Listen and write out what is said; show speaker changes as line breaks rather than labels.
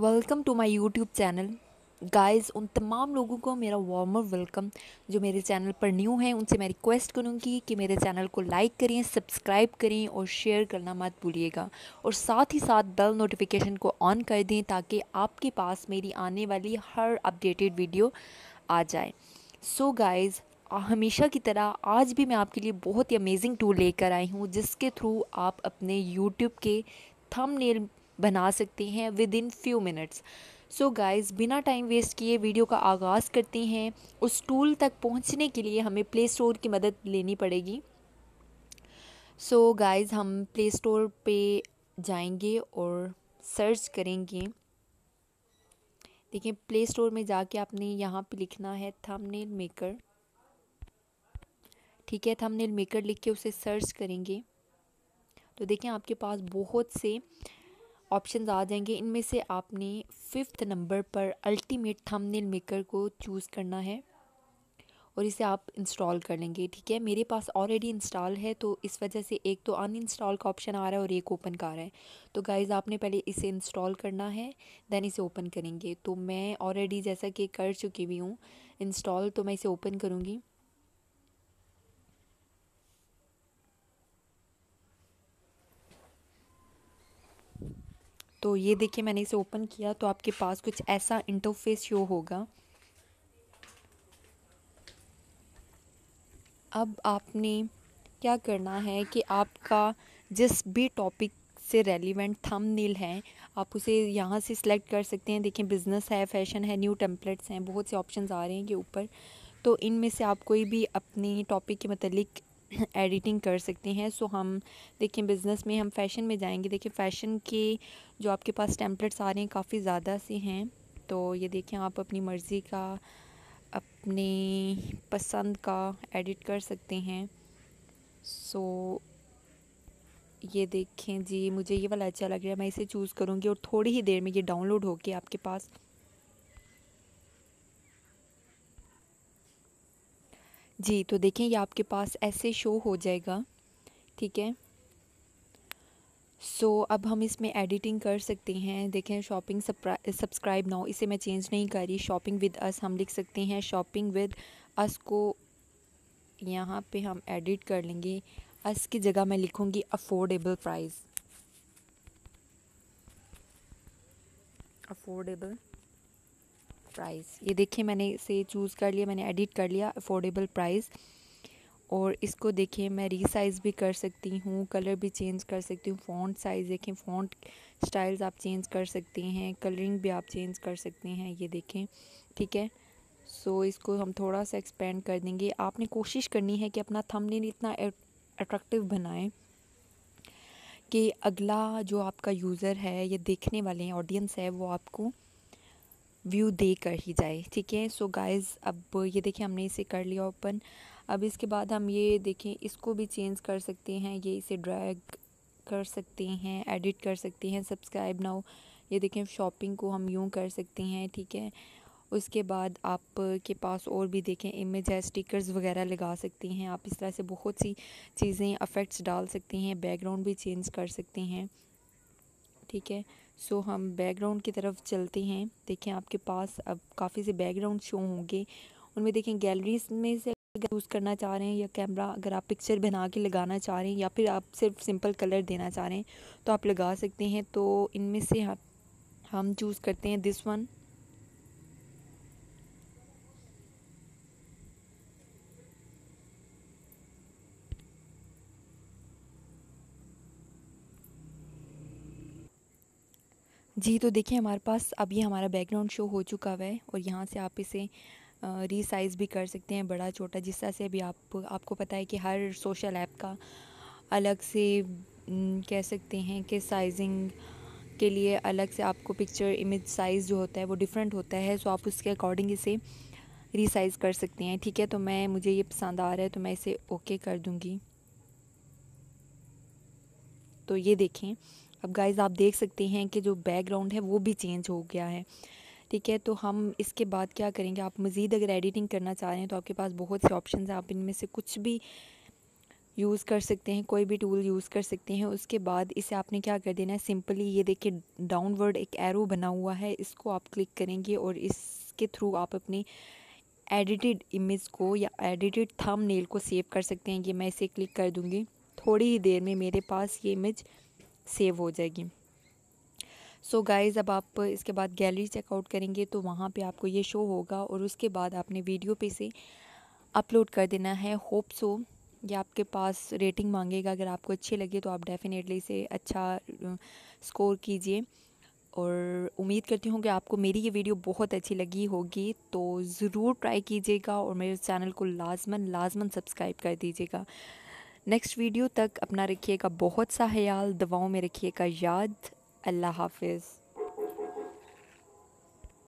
welcome to my YouTube channel guys उन तमाम लोगों को मेरा वार्मर वेलकम जो मेरे चैनल पर न्यू हैं उनसे मैं रिक्वेस्ट करूंगी कि मेरे चैनल को लाइक करें सब्सक्राइब करें और शेयर करना मत भूलिएगा और साथ ही साथ बेल नोटिफिकेशन को ऑन कर दें ताकि आपके पास मेरी आने वाली हर अपडेटेड वीडियो आ जाए सो so गाइज़ हमेशा की तरह आज भी मैं आपके लिए बहुत ही अमेजिंग टूल लेकर आई हूँ जिसके थ्रू आप अपने यूट्यूब के थंबनेल बना सकते हैं with in few minutes so guys बिना टाइम वेस्ट किए वीडियो का आगाज़ करते हैं उस टूल तक पहुंचने के लिए हमें प्ले स्टोर की मदद लेनी पड़ेगी सो so, गाइस हम प्ले स्टोर पे जाएंगे और सर्च करेंगे देखिए प्ले स्टोर में जाके आपने यहाँ पे लिखना है थंबनेल मेकर ठीक है थंबनेल मेकर लिख के उसे सर्च करेंगे तो देखें आपके पास बहुत से ऑप्शन आ जाएंगे इनमें से आपने फिफ्थ नंबर पर अल्टीमेट थंबनेल मेकर को चूज़ करना है और इसे आप इंस्टॉल कर लेंगे ठीक है मेरे पास ऑलरेडी इंस्टॉल है तो इस वजह से एक तो अन इंस्टॉल का ऑप्शन आ रहा है और एक ओपन का आ रहा है तो गाइज़ आपने पहले इसे इंस्टॉल करना है देन इसे ओपन करेंगे तो मैं ऑलरेडी जैसा कि कर चुकी हुई हूँ इंस्टॉल तो मैं इसे ओपन करूँगी तो ये देखिए मैंने इसे ओपन किया तो आपके पास कुछ ऐसा इंटरफेस शो होगा अब आपने क्या करना है कि आपका जिस भी टॉपिक से रेलिवेंट थंबनेल है आप उसे यहाँ से सिलेक्ट कर सकते हैं देखें बिज़नेस है फैशन है न्यू टेम्पलेट्स हैं बहुत से ऑप्शंस आ रहे हैं ये ऊपर तो इनमें से आप कोई भी अपने टॉपिक के मतलब एडिटिंग कर सकते हैं सो हम देखिए बिज़नेस में हम फैशन में जाएंगे देखिए फ़ैशन के जो आपके पास टेम्पलेट्स आ रहे हैं काफ़ी ज़्यादा से हैं तो ये देखें आप अपनी मर्ज़ी का अपने पसंद का एडिट कर सकते हैं सो so, ये देखें जी मुझे ये वाला अच्छा लग रहा है मैं इसे चूज़ करूँगी और थोड़ी ही देर में ये डाउनलोड होके आपके पास जी तो देखें ये आपके पास ऐसे शो हो जाएगा ठीक है सो so, अब हम इसमें एडिटिंग कर सकते हैं देखें शॉपिंग सब्सक्राइब नाउ इसे मैं चेंज नहीं कर रही शॉपिंग विद अस हम लिख सकते हैं शॉपिंग विद अस को यहाँ पे हम एडिट कर लेंगे अस की जगह मैं लिखूँगी अफोर्डेबल प्राइस अफोर्डेबल प्राइस ये देखिए मैंने इसे चूज़ कर लिया मैंने एडिट कर लिया अफोर्डेबल प्राइस और इसको देखिए मैं रीसाइज़ भी कर सकती हूँ कलर भी चेंज कर सकती हूँ फ़ॉन्ट साइज़ देखें फ़ॉन्ट स्टाइल्स आप चेंज कर सकते हैं कलरिंग भी आप चेंज कर सकते हैं ये देखें ठीक है सो so, इसको हम थोड़ा सा एक्सपेंड कर देंगे आपने कोशिश करनी है कि अपना थंबनेल इतना अट्रैक्टिव बनाएं कि अगला जो आपका यूज़र है या देखने वाले हैं ऑडियंस है वो आपको व्यू दे कर ही जाए ठीक है सो गाइस अब ये देखें हमने इसे कर लिया ओपन अब इसके बाद हम ये देखें इसको भी चेंज कर सकते हैं ये इसे ड्रैग कर सकते हैं एडिट कर सकते हैं सब्सक्राइब नाउ ये देखें शॉपिंग को हम यूँ कर सकते हैं ठीक है उसके बाद आप के पास और भी देखें इमेज है स्टिकर्स वगैरह लगा सकते हैं आप इस तरह से बहुत सी चीज़ें अफेक्ट्स डाल सकते हैं बैकग्राउंड भी चेंज कर सकते हैं ठीक है सो so, हम बैकग्राउंड की तरफ चलते हैं देखें आपके पास अब काफ़ी से बैकग्राउंड शो होंगे उनमें देखें गैलरीज में से अगर यूज़ करना चाह रहे हैं या कैमरा अगर आप पिक्चर बना के लगाना चाह रहे हैं या फिर आप सिर्फ सिंपल कलर देना चाह रहे हैं तो आप लगा सकते हैं तो इनमें से हम हम चूज़ करते हैं दिस वन जी तो देखिए हमारे पास अब ये हमारा बैकग्राउंड शो हो चुका हुआ है और यहाँ से आप इसे रीसाइज़ भी कर सकते हैं बड़ा छोटा जिस तरह से अभी आप आपको पता है कि हर सोशल ऐप का अलग से कह सकते हैं कि साइजिंग के लिए अलग से आपको पिक्चर इमेज साइज़ जो होता है वो डिफरेंट होता है सो आप उसके अकॉर्डिंग इसे रीसाइज़ कर सकते हैं ठीक है तो मैं मुझे ये पसंद आ रहा है तो मैं इसे ओके कर दूँगी तो ये देखें अब गाइज़ आप देख सकते हैं कि जो बैकग्राउंड है वो भी चेंज हो गया है ठीक है तो हम इसके बाद क्या करेंगे आप मज़ीद अगर एडिटिंग करना चाह रहे हैं तो आपके पास बहुत से ऑप्शन हैं आप इनमें से कुछ भी यूज़ कर सकते हैं कोई भी टूल यूज़ कर सकते हैं उसके बाद इसे आपने क्या कर देना है सिंपली ये देखिए डाउनवर्ड एक एरो बना हुआ है इसको आप क्लिक करेंगे और इसके थ्रू आप अपनी एडिटेड इमेज को या एडिटेड थम को सेव कर सकते हैं ये मैं इसे क्लिक कर दूँगी थोड़ी ही देर में मेरे पास ये इमेज सेव हो जाएगी सो so गाइज़ अब आप इसके बाद गैलरी चेकआउट करेंगे तो वहाँ पे आपको ये शो होगा और उसके बाद आपने वीडियो पे से अपलोड कर देना है होप सो ये आपके पास रेटिंग मांगेगा अगर आपको अच्छे लगे तो आप डेफ़िनेटली इसे अच्छा स्कोर कीजिए और उम्मीद करती हूँ कि आपको मेरी ये वीडियो बहुत अच्छी लगी होगी तो ज़रूर ट्राई कीजिएगा और मेरे चैनल को लाजमन लाजमन सब्सक्राइब कर दीजिएगा नेक्स्ट वीडियो तक अपना रखिएगा बहुत सा ख्याल दवाओं में रखिएगा याद अल्लाह हाफिज़